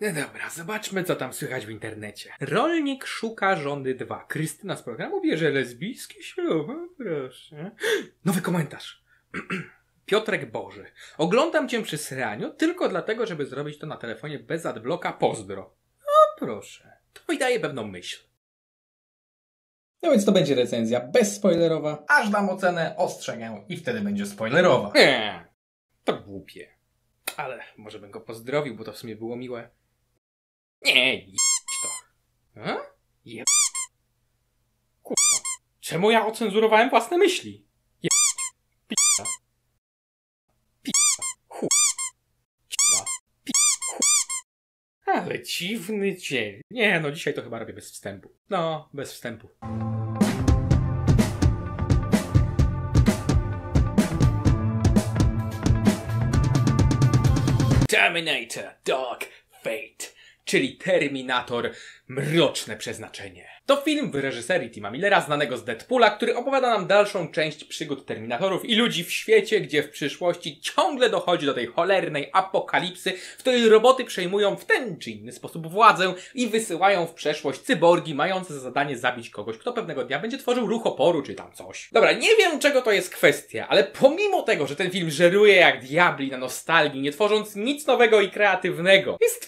No dobra, zobaczmy co tam słychać w internecie. Rolnik szuka żony 2. Krystyna z programu bierze lesbijski ślub. Proszę. Nowy komentarz. Piotrek Boży. Oglądam cię przy sraniu tylko dlatego, żeby zrobić to na telefonie bez adbloka. Pozdro. No proszę. To mi daje pewną myśl. No więc to będzie recenzja bezspoilerowa. Aż dam ocenę, ostrzegę i wtedy będzie spoilerowa. Nie, to głupie. Ale może bym go pozdrowił, bo to w sumie było miłe. Nie, e? jeb to. A? Kurwa. Czemu ja ocenzurowałem własne myśli? Jeb. Pizza. Pizza. Chuj. Pizza. Ale dziwny dzień. Nie, no dzisiaj to chyba robię bez wstępu. No, bez wstępu. Terminator Dark Fate czyli Terminator Mroczne Przeznaczenie. To film w reżyserii Tima Millera, znanego z Deadpoola, który opowiada nam dalszą część przygód Terminatorów i ludzi w świecie, gdzie w przyszłości ciągle dochodzi do tej cholernej apokalipsy, w której roboty przejmują w ten czy inny sposób władzę i wysyłają w przeszłość cyborgi mające za zadanie zabić kogoś, kto pewnego dnia będzie tworzył ruch oporu czy tam coś. Dobra, nie wiem czego to jest kwestia, ale pomimo tego, że ten film żeruje jak diabli na nostalgii, nie tworząc nic nowego i kreatywnego, jest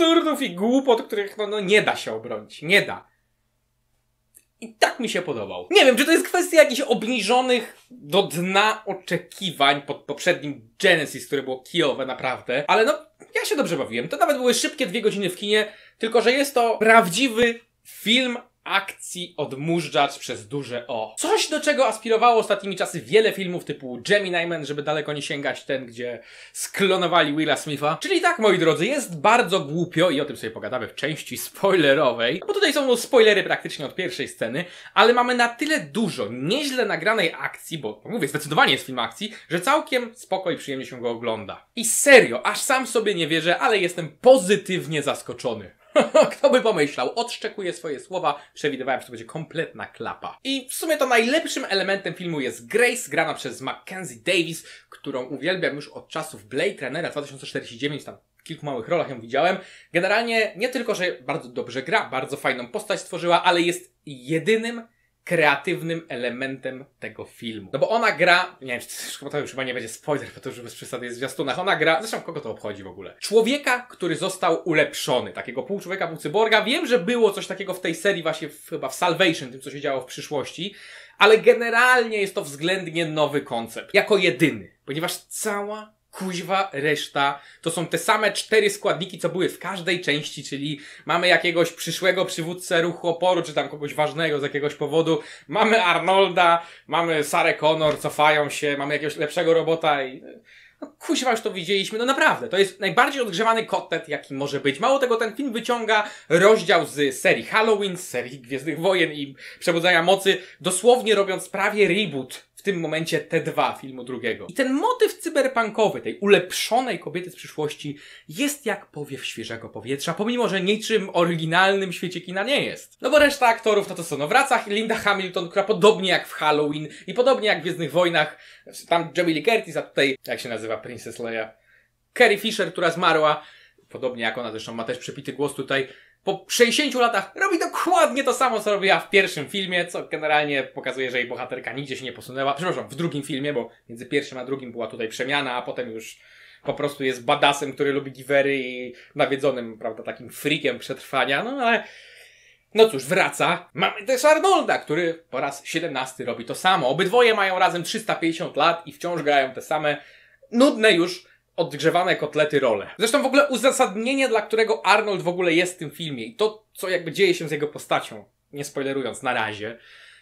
absurdów i głupot, których no, no nie da się obronić. Nie da. I tak mi się podobał. Nie wiem, czy to jest kwestia jakichś obniżonych do dna oczekiwań pod poprzednim Genesis, które było kijowe naprawdę, ale no, ja się dobrze bawiłem. To nawet były szybkie dwie godziny w kinie, tylko że jest to prawdziwy film akcji odmóżdżacz przez duże O. Coś, do czego aspirowało ostatnimi czasy wiele filmów typu Gemini Man, żeby daleko nie sięgać ten, gdzie sklonowali Willa Smitha. Czyli tak, moi drodzy, jest bardzo głupio i o tym sobie pogadamy w części spoilerowej, bo tutaj są spoilery praktycznie od pierwszej sceny, ale mamy na tyle dużo nieźle nagranej akcji, bo mówię, zdecydowanie jest film akcji, że całkiem spoko i przyjemnie się go ogląda. I serio, aż sam sobie nie wierzę, ale jestem pozytywnie zaskoczony. Kto by pomyślał? Odszczekuję swoje słowa, przewidywałem, że to będzie kompletna klapa. I w sumie to najlepszym elementem filmu jest Grace, grana przez Mackenzie Davis, którą uwielbiam już od czasów Blade Runnera 2049, tam kilku małych rolach ją widziałem. Generalnie nie tylko, że bardzo dobrze gra, bardzo fajną postać stworzyła, ale jest jedynym kreatywnym elementem tego filmu. No bo ona gra, nie wiem, to już chyba nie będzie spoiler, bo to już bez przesady jest w zwiastunach, ona gra, zresztą kogo to obchodzi w ogóle? Człowieka, który został ulepszony, takiego pół człowieka, pół cyborga. Wiem, że było coś takiego w tej serii właśnie w, chyba w Salvation, tym co się działo w przyszłości, ale generalnie jest to względnie nowy koncept, jako jedyny, ponieważ cała kuźwa reszta to są te same cztery składniki, co były w każdej części, czyli mamy jakiegoś przyszłego przywódcę ruchu oporu, czy tam kogoś ważnego z jakiegoś powodu, mamy Arnolda, mamy Sarę Connor, cofają się, mamy jakiegoś lepszego robota i... No, kuźwa, już to widzieliśmy, no naprawdę, to jest najbardziej odgrzewany kotlet, jaki może być. Mało tego, ten film wyciąga rozdział z serii Halloween, z serii Gwiezdnych Wojen i Przebudzenia Mocy, dosłownie robiąc prawie reboot w tym momencie te dwa filmu drugiego. I ten motyw cyberpunkowy, tej ulepszonej kobiety z przyszłości jest jak powiew świeżego powietrza, pomimo, że niczym oryginalnym świecie kina nie jest. No bo reszta aktorów, no to są no w Racach Linda Hamilton, która podobnie jak w Halloween i podobnie jak w Gwiezdnych Wojnach, tam Jamie Lee Curtis, a tutaj, jak się nazywa, Princess Leia, Carrie Fisher, która zmarła, podobnie jak ona zresztą ma też przepity głos tutaj, po 60 latach robi dokładnie to samo, co robiła w pierwszym filmie, co generalnie pokazuje, że jej bohaterka nigdzie się nie posunęła. Przepraszam, w drugim filmie, bo między pierwszym a drugim była tutaj przemiana, a potem już po prostu jest badasem, który lubi givery i nawiedzonym, prawda, takim frikiem przetrwania, no ale no cóż, wraca. Mamy też Arnolda, który po raz 17 robi to samo. Obydwoje mają razem 350 lat i wciąż grają te same nudne już odgrzewane kotlety role. Zresztą w ogóle uzasadnienie, dla którego Arnold w ogóle jest w tym filmie i to, co jakby dzieje się z jego postacią, nie spoilerując na razie,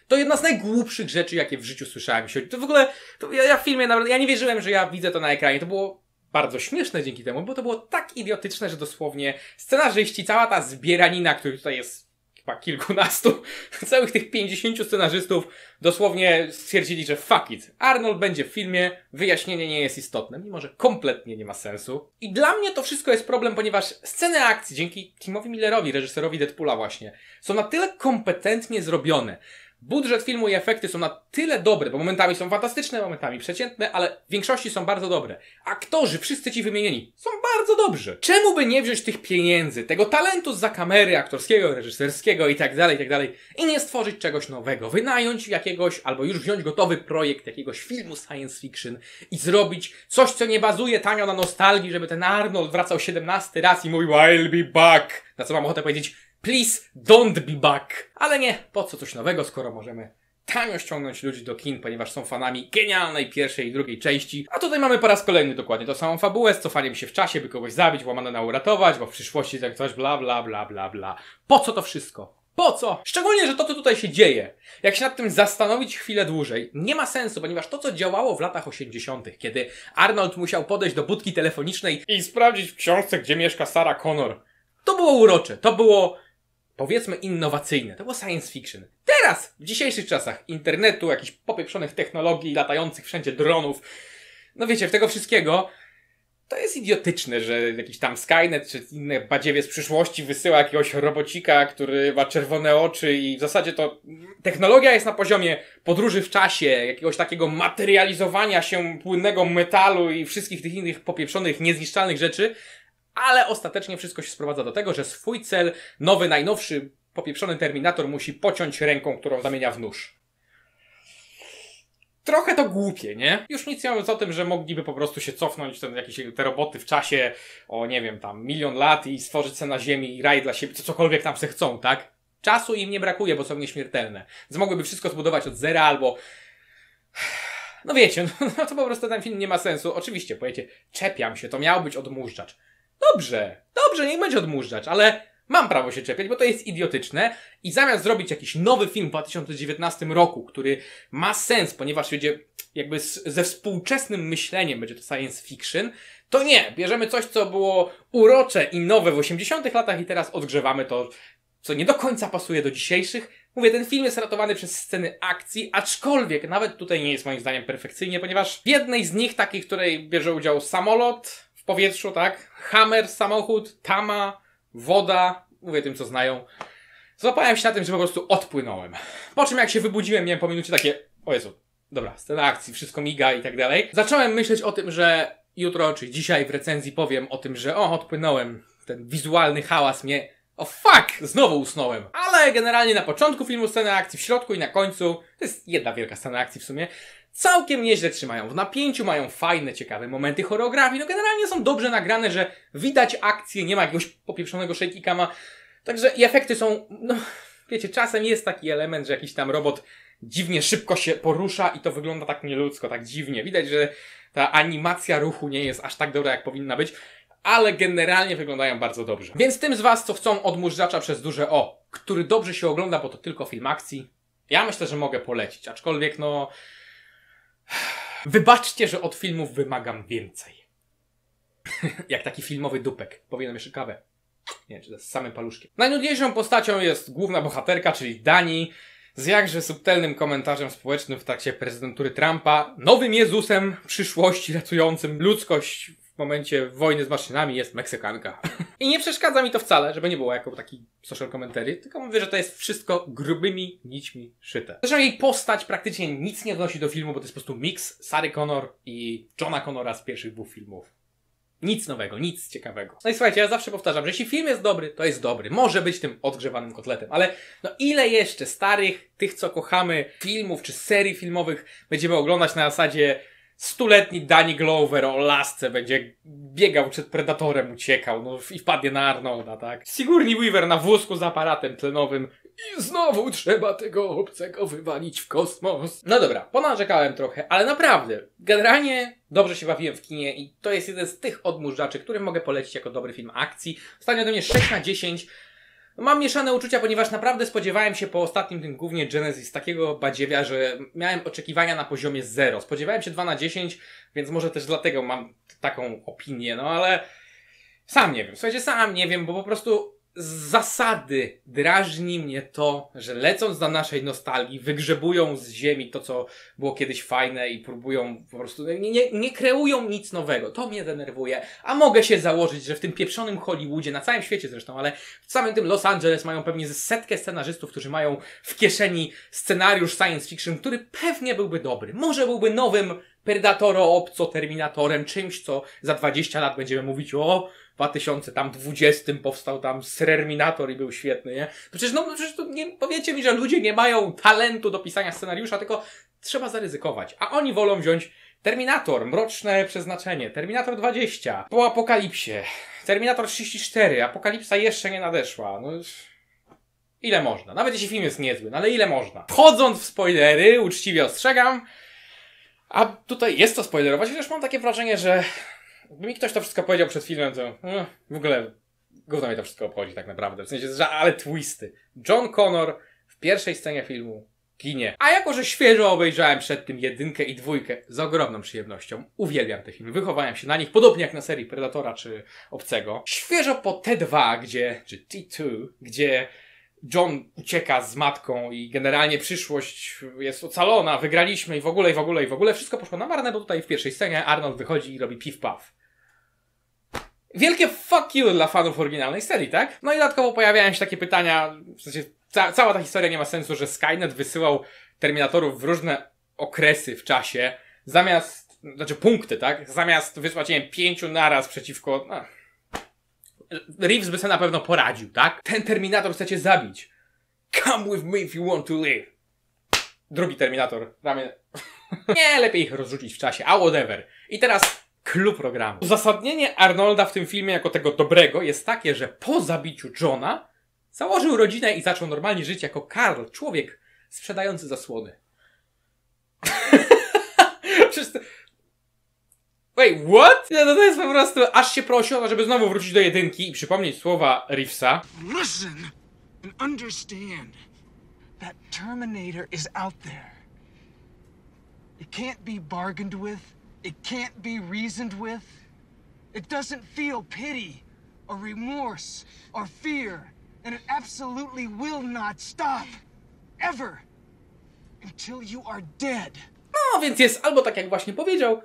to jedna z najgłupszych rzeczy, jakie w życiu słyszałem. To w ogóle, to ja, ja w filmie naprawdę, ja nie wierzyłem, że ja widzę to na ekranie. To było bardzo śmieszne dzięki temu, bo to było tak idiotyczne, że dosłownie scenarzyści, cała ta zbieranina, który tutaj jest chyba kilkunastu, całych tych pięćdziesięciu scenarzystów dosłownie stwierdzili, że fuck it, Arnold będzie w filmie, wyjaśnienie nie jest istotne, mimo że kompletnie nie ma sensu. I dla mnie to wszystko jest problem, ponieważ sceny akcji dzięki Timowi Millerowi, reżyserowi Deadpoola właśnie, są na tyle kompetentnie zrobione, Budżet filmu i efekty są na tyle dobre, bo momentami są fantastyczne, momentami przeciętne, ale w większości są bardzo dobre. Aktorzy, wszyscy ci wymienieni, są bardzo dobrzy. Czemu by nie wziąć tych pieniędzy, tego talentu za kamery aktorskiego, reżyserskiego i tak dalej, i tak dalej i nie stworzyć czegoś nowego? Wynająć jakiegoś, albo już wziąć gotowy projekt jakiegoś filmu science fiction i zrobić coś, co nie bazuje tanio na nostalgii, żeby ten Arnold wracał 17 raz i mówił I'll be back. Na co mam ochotę powiedzieć, Please don't be back. Ale nie, po co coś nowego, skoro możemy tanio ściągnąć ludzi do kin, ponieważ są fanami genialnej pierwszej i drugiej części. A tutaj mamy po raz kolejny dokładnie tą samą fabułę z cofaniem się w czasie, by kogoś zabić, łamane na uratować, bo w przyszłości tak coś bla bla bla bla bla. Po co to wszystko? Po co? Szczególnie, że to, co tutaj się dzieje, jak się nad tym zastanowić chwilę dłużej, nie ma sensu, ponieważ to, co działało w latach 80., kiedy Arnold musiał podejść do budki telefonicznej i sprawdzić w książce, gdzie mieszka Sarah Connor, to było urocze, to było powiedzmy innowacyjne. To było science fiction. Teraz, w dzisiejszych czasach internetu, jakichś popieprzonych technologii, latających wszędzie dronów, no wiecie, tego wszystkiego, to jest idiotyczne, że jakiś tam Skynet czy inne badziewie z przyszłości wysyła jakiegoś robocika, który ma czerwone oczy i w zasadzie to technologia jest na poziomie podróży w czasie, jakiegoś takiego materializowania się płynnego metalu i wszystkich tych innych popieprzonych, niezniszczalnych rzeczy, ale ostatecznie wszystko się sprowadza do tego, że swój cel, nowy, najnowszy, popieprzony Terminator musi pociąć ręką, którą zamienia w nóż. Trochę to głupie, nie? Już nic nie mówiąc o tym, że mogliby po prostu się cofnąć ten, jakieś, te roboty w czasie o, nie wiem, tam milion lat i stworzyć se na ziemi i raj dla siebie, co cokolwiek tam se chcą, tak? Czasu im nie brakuje, bo są nieśmiertelne. Więc mogłyby wszystko zbudować od zera albo... No wiecie, no, no to po prostu ten film nie ma sensu. Oczywiście, powiecie, czepiam się, to miał być odmurzacz. Dobrze, dobrze, niech będzie odmurzać, ale mam prawo się czepiać, bo to jest idiotyczne i zamiast zrobić jakiś nowy film w 2019 roku, który ma sens, ponieważ będzie jakby z, ze współczesnym myśleniem, będzie to science fiction, to nie, bierzemy coś, co było urocze i nowe w 80 tych latach i teraz odgrzewamy to, co nie do końca pasuje do dzisiejszych. Mówię, ten film jest ratowany przez sceny akcji, aczkolwiek nawet tutaj nie jest moim zdaniem perfekcyjnie, ponieważ w jednej z nich, takiej, w której bierze udział samolot, powietrzu, tak? Hammer, samochód, tama, woda, mówię tym co znają. Złapałem się na tym, że po prostu odpłynąłem. Po czym jak się wybudziłem, miałem po minucie takie, o Jezu, dobra, scena akcji, wszystko miga i tak dalej. Zacząłem myśleć o tym, że jutro czy dzisiaj w recenzji powiem o tym, że o, odpłynąłem. Ten wizualny hałas mnie, o fuck, znowu usnąłem. Ale generalnie na początku filmu scena akcji, w środku i na końcu, to jest jedna wielka scena akcji w sumie, całkiem nieźle trzymają. W napięciu mają fajne, ciekawe momenty choreografii. No generalnie są dobrze nagrane, że widać akcję, nie ma jakiegoś popieprzonego shaky cama. Także i efekty są, no wiecie, czasem jest taki element, że jakiś tam robot dziwnie szybko się porusza i to wygląda tak nieludzko, tak dziwnie. Widać, że ta animacja ruchu nie jest aż tak dobra, jak powinna być, ale generalnie wyglądają bardzo dobrze. Więc tym z Was, co chcą odmurzacza przez duże O, który dobrze się ogląda, bo to tylko film akcji, ja myślę, że mogę polecić, aczkolwiek no Wybaczcie, że od filmów wymagam więcej. Jak taki filmowy dupek. Powinienem jeszcze kawę. Nie wiem, czy z samym paluszkiem. Najnudniejszą postacią jest główna bohaterka, czyli Dani, z jakże subtelnym komentarzem społecznym w trakcie prezydentury Trumpa, nowym Jezusem przyszłości ratującym ludzkość w momencie wojny z maszynami jest Meksykanka. I nie przeszkadza mi to wcale, żeby nie było jako taki social commentary, tylko mówię, że to jest wszystko grubymi nićmi szyte. Zresztą jej postać praktycznie nic nie wnosi do filmu, bo to jest po prostu miks Sary Connor i Johna Connora z pierwszych dwóch filmów. Nic nowego, nic ciekawego. No i słuchajcie, ja zawsze powtarzam, że jeśli film jest dobry, to jest dobry. Może być tym odgrzewanym kotletem, ale no ile jeszcze starych, tych co kochamy, filmów czy serii filmowych będziemy oglądać na zasadzie stuletni Danny Glover o lasce będzie biegał przed predatorem, uciekał no, i wpadnie na Arnolda, tak? Sigourney Weaver na wózku z aparatem tlenowym i znowu trzeba tego obcego wywalić w kosmos. No dobra, ponarzekałem trochę, ale naprawdę, generalnie dobrze się bawiłem w kinie i to jest jeden z tych odmurzaczy, który mogę polecić jako dobry film akcji. Stanie do mnie 6 na 10, Mam mieszane uczucia, ponieważ naprawdę spodziewałem się po ostatnim tym głównie Genesis takiego badziewia, że miałem oczekiwania na poziomie 0. Spodziewałem się 2 na 10, więc może też dlatego mam taką opinię, no ale sam nie wiem. Słuchajcie, sam nie wiem, bo po prostu z zasady drażni mnie to, że lecąc na naszej nostalgii, wygrzebują z ziemi to, co było kiedyś fajne i próbują po prostu, no, nie, nie, nie kreują nic nowego. To mnie denerwuje. A mogę się założyć, że w tym pieprzonym Hollywoodzie, na całym świecie zresztą, ale w samym tym Los Angeles mają pewnie setkę scenarzystów, którzy mają w kieszeni scenariusz science fiction, który pewnie byłby dobry. Może byłby nowym Predatoro Obco, Terminatorem, czymś, co za 20 lat będziemy mówić o 2020 powstał tam Sreminator i był świetny, nie? Przecież, no, przecież to nie, powiecie mi, że ludzie nie mają talentu do pisania scenariusza, tylko trzeba zaryzykować. A oni wolą wziąć Terminator, Mroczne Przeznaczenie, Terminator 20, po Apokalipsie, Terminator 34, Apokalipsa jeszcze nie nadeszła, no już... Ile można? Nawet jeśli film jest niezły, no ale ile można? Wchodząc w spoilery, uczciwie ostrzegam, a tutaj jest to spoilerować, chociaż mam takie wrażenie, że gdyby mi ktoś to wszystko powiedział przed filmem, to no, w ogóle gówno mi to wszystko obchodzi tak naprawdę. W sensie, że, ale twisty. John Connor w pierwszej scenie filmu ginie. A jako, że świeżo obejrzałem przed tym jedynkę i dwójkę z ogromną przyjemnością, uwielbiam te filmy, wychowałem się na nich, podobnie jak na serii Predatora czy Obcego. Świeżo po T2, gdzie, czy T2, gdzie John ucieka z matką i generalnie przyszłość jest ocalona, wygraliśmy i w ogóle, i w ogóle, i w ogóle. Wszystko poszło na marne, bo tutaj w pierwszej scenie Arnold wychodzi i robi piw-paw. Wielkie fuck you dla fanów oryginalnej serii, tak? No i dodatkowo pojawiają się takie pytania, w sensie ca cała ta historia nie ma sensu, że Skynet wysyłał Terminatorów w różne okresy w czasie, zamiast, znaczy punkty, tak? Zamiast wysłać, nie wiem, pięciu naraz przeciwko... Ach no, Reeves by sobie na pewno poradził, tak? Ten Terminator chce cię zabić. Come with me if you want to live. Drugi Terminator. Ramię... Nie, lepiej ich rozrzucić w czasie. A whatever. I teraz clue programu. Uzasadnienie Arnolda w tym filmie jako tego dobrego jest takie, że po zabiciu Johna założył rodzinę i zaczął normalnie żyć jako Karl, człowiek sprzedający zasłony. Wait, what? Ja no to jest po prostu, aż się prosiła, żeby znowu wrócić do jedynki i przypomnieć słowa Reevesa. Listen and understand that Terminator is out there. It can't be bargained with, it can't be reasoned with. It doesn't feel pity or remorse or fear, and it absolutely will not stop ever until you are dead. No, więc jest albo tak jak właśnie powiedział,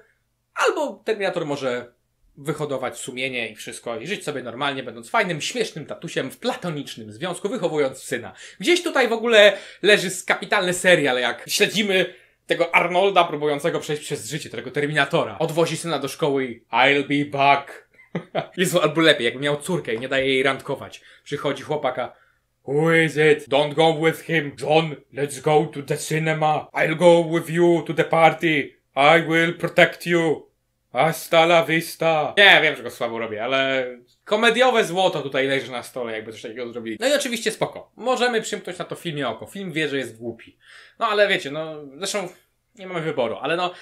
Albo Terminator może wyhodować sumienie i wszystko i żyć sobie normalnie, będąc fajnym, śmiesznym tatusiem w platonicznym związku, wychowując syna. Gdzieś tutaj w ogóle leży kapitalny serial, jak śledzimy tego Arnolda próbującego przejść przez życie, tego Terminatora. Odwozi syna do szkoły i I'll be back. Jest albo lepiej, jakby miał córkę i nie daje jej randkować. Przychodzi chłopaka, Who is it? Don't go with him. John, let's go to the cinema. I'll go with you to the party. I will protect you. Hasta la vista. Nie, wiem, że go słabo robię, ale komediowe złoto tutaj leży na stole, jakby coś takiego zrobili. No i oczywiście spoko. Możemy przymknąć na to filmie oko. Film wie, że jest głupi. No ale wiecie, no zresztą nie mamy wyboru, ale no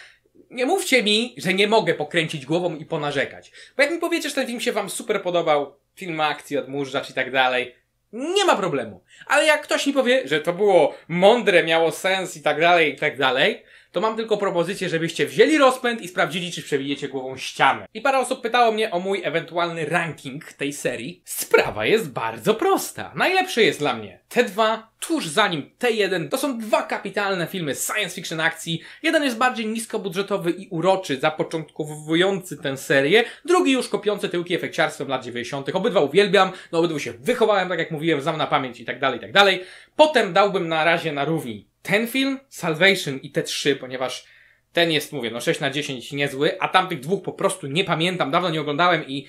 nie mówcie mi, że nie mogę pokręcić głową i ponarzekać. Bo jak mi powiecie, że ten film się wam super podobał, film akcji odmurzacz i tak dalej, nie ma problemu. Ale jak ktoś mi powie, że to było mądre, miało sens i tak dalej, i tak dalej, to mam tylko propozycję, żebyście wzięli rozpęd i sprawdzili, czy przebijecie głową ścianę. I parę osób pytało mnie o mój ewentualny ranking tej serii. Sprawa jest bardzo prosta. Najlepszy jest dla mnie T2, tuż za nim T1. To są dwa kapitalne filmy science fiction akcji. Jeden jest bardziej niskobudżetowy i uroczy, zapoczątkowujący tę serię. Drugi już kopiący tyłki efekciarstwem lat 90. Obydwa uwielbiam, no obydwu się wychowałem, tak jak mówiłem, znam na pamięć i tak dalej, i tak dalej. Potem dałbym na razie na równi ten film, Salvation i te trzy, ponieważ ten jest, mówię, no 6 na 10 niezły, a tamtych dwóch po prostu nie pamiętam, dawno nie oglądałem i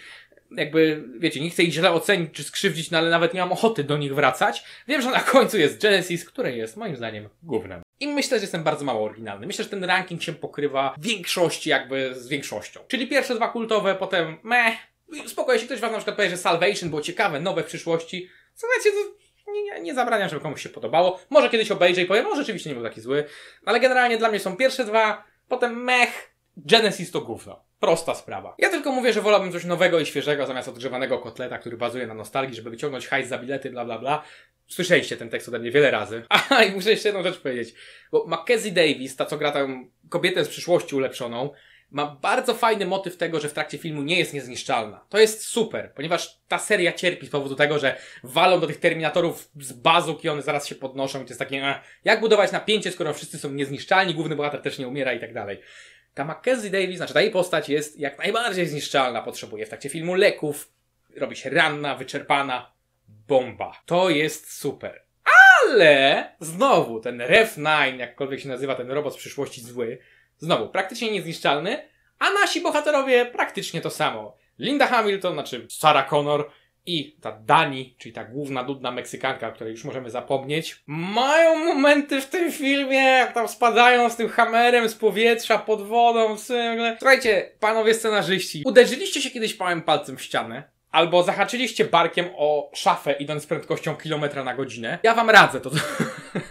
jakby, wiecie, nie chcę ich źle ocenić czy skrzywdzić, no ale nawet nie mam ochoty do nich wracać. Wiem, że na końcu jest Genesis, które jest moim zdaniem głównym. I myślę, że jestem bardzo mało oryginalny. Myślę, że ten ranking się pokrywa w większości jakby z większością. Czyli pierwsze dwa kultowe, potem meh. spokojnie jeśli ktoś was na przykład powie, że Salvation było ciekawe, nowe w przyszłości, słuchajcie, to no, nie, nie zabraniam, żeby komuś się podobało. Może kiedyś obejrzę i powiem, może rzeczywiście nie był taki zły. Ale generalnie dla mnie są pierwsze dwa, potem mech, Genesis to gówno. Prosta sprawa. Ja tylko mówię, że wolałbym coś nowego i świeżego zamiast odgrzewanego kotleta, który bazuje na nostalgii, żeby wyciągnąć hajs za bilety, bla bla bla. Słyszeliście ten tekst ode mnie wiele razy. Aha, i muszę jeszcze jedną rzecz powiedzieć. Bo Mackenzie Davis, ta co gra tam kobietę z przyszłości ulepszoną, ma bardzo fajny motyw tego, że w trakcie filmu nie jest niezniszczalna. To jest super, ponieważ ta seria cierpi z powodu tego, że walą do tych Terminatorów z bazu, i one zaraz się podnoszą i to jest takie, eh, jak budować napięcie, skoro wszyscy są niezniszczalni, główny bohater też nie umiera i tak dalej. Ta Mackenzie Davis, znaczy ta jej postać jest jak najbardziej zniszczalna, potrzebuje w trakcie filmu leków, robi się ranna, wyczerpana, bomba. To jest super. Ale znowu ten Ref 9, jakkolwiek się nazywa ten robot z przyszłości zły, Znowu, praktycznie niezniszczalny, a nasi bohaterowie praktycznie to samo. Linda Hamilton, znaczy Sarah Connor i ta Dani, czyli ta główna dudna Meksykanka, o której już możemy zapomnieć, mają momenty w tym filmie, jak tam spadają z tym hamerem z powietrza, pod wodą, w ogóle. Słuchajcie, panowie scenarzyści, uderzyliście się kiedyś małym palcem w ścianę? albo zahaczyliście barkiem o szafę idąc z prędkością kilometra na godzinę, ja wam radzę to.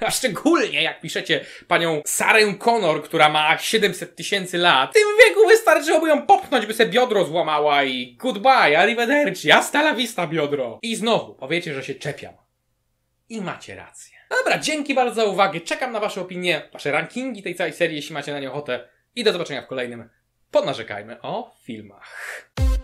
A szczególnie jak piszecie panią Sarę Connor, która ma 700 tysięcy lat, w tym wieku wystarczyłoby ją popchnąć, by se biodro złamała i goodbye, arrivederci, hasta la vista biodro. I znowu powiecie, że się czepiam. I macie rację. No dobra, dzięki bardzo za uwagę, czekam na wasze opinie, wasze rankingi tej całej serii, jeśli macie na nie ochotę i do zobaczenia w kolejnym Ponarzekajmy o filmach.